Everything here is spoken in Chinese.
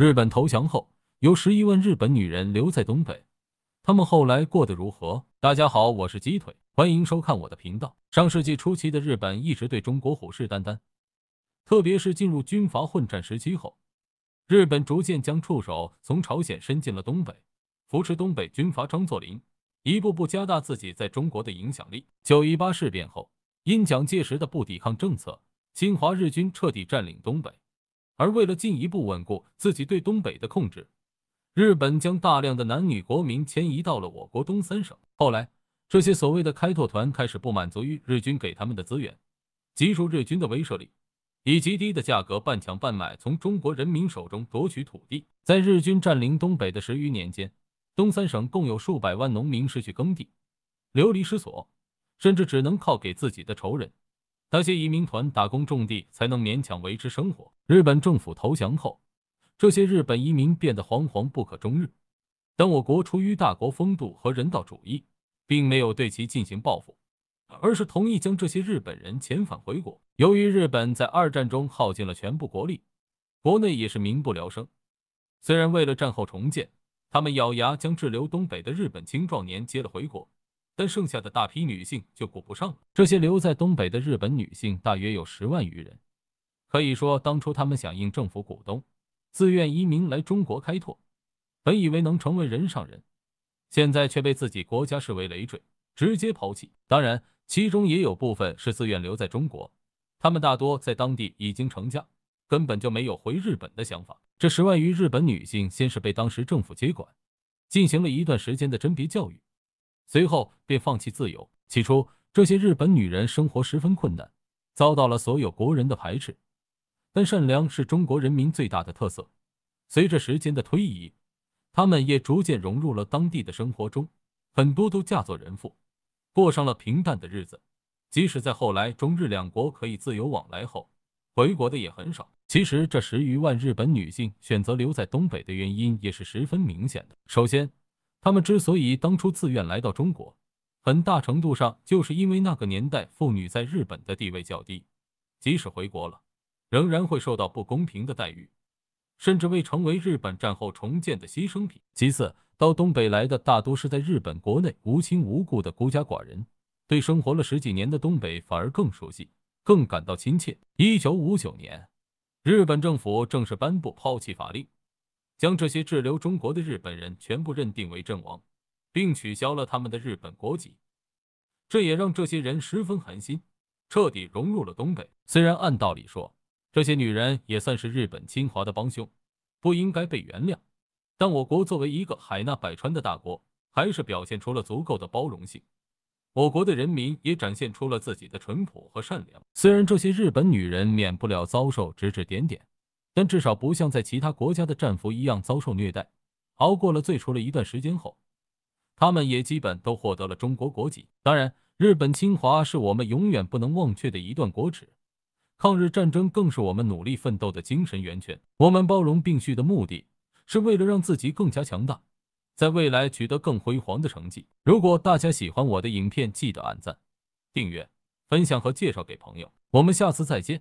日本投降后，有十一万日本女人留在东北，她们后来过得如何？大家好，我是鸡腿，欢迎收看我的频道。上世纪初期的日本一直对中国虎视眈眈，特别是进入军阀混战时期后，日本逐渐将触手从朝鲜伸进了东北，扶持东北军阀张作霖，一步步加大自己在中国的影响力。九一八事变后，因蒋介石的不抵抗政策，侵华日军彻底占领东北。而为了进一步稳固自己对东北的控制，日本将大量的男女国民迁移到了我国东三省。后来，这些所谓的开拓团开始不满足于日军给他们的资源，极数日军的威慑力，以极低的价格半抢半买从中国人民手中夺取土地。在日军占领东北的十余年间，东三省共有数百万农民失去耕地，流离失所，甚至只能靠给自己的仇人。那些移民团打工种地，才能勉强维持生活。日本政府投降后，这些日本移民变得惶惶不可终日。但我国出于大国风度和人道主义，并没有对其进行报复，而是同意将这些日本人遣返回国。由于日本在二战中耗尽了全部国力，国内也是民不聊生。虽然为了战后重建，他们咬牙将滞留东北的日本青壮年接了回国。但剩下的大批女性就顾不上了。这些留在东北的日本女性大约有十万余人，可以说，当初他们响应政府鼓动，自愿移民来中国开拓，本以为能成为人上人，现在却被自己国家视为累赘，直接抛弃。当然，其中也有部分是自愿留在中国，他们大多在当地已经成家，根本就没有回日本的想法。这十万余日本女性先是被当时政府接管，进行了一段时间的甄别教育。随后便放弃自由。起初，这些日本女人生活十分困难，遭到了所有国人的排斥。但善良是中国人民最大的特色。随着时间的推移，她们也逐渐融入了当地的生活中，很多都嫁做人妇，过上了平淡的日子。即使在后来中日两国可以自由往来后，回国的也很少。其实，这十余万日本女性选择留在东北的原因也是十分明显的。首先，他们之所以当初自愿来到中国，很大程度上就是因为那个年代妇女在日本的地位较低，即使回国了，仍然会受到不公平的待遇，甚至会成为日本战后重建的牺牲品。其次，到东北来的大多是在日本国内无亲无故的孤家寡人，对生活了十几年的东北反而更熟悉，更感到亲切。一九五九年，日本政府正式颁布抛弃法令。将这些滞留中国的日本人全部认定为阵亡，并取消了他们的日本国籍，这也让这些人十分寒心，彻底融入了东北。虽然按道理说，这些女人也算是日本侵华的帮凶，不应该被原谅，但我国作为一个海纳百川的大国，还是表现出了足够的包容性。我国的人民也展现出了自己的淳朴和善良。虽然这些日本女人免不了遭受指指点点。但至少不像在其他国家的战俘一样遭受虐待，熬过了最初的一段时间后，他们也基本都获得了中国国籍。当然，日本侵华是我们永远不能忘却的一段国耻，抗日战争更是我们努力奋斗的精神源泉。我们包容并蓄的目的是为了让自己更加强大，在未来取得更辉煌的成绩。如果大家喜欢我的影片，记得按赞、订阅、分享和介绍给朋友。我们下次再见。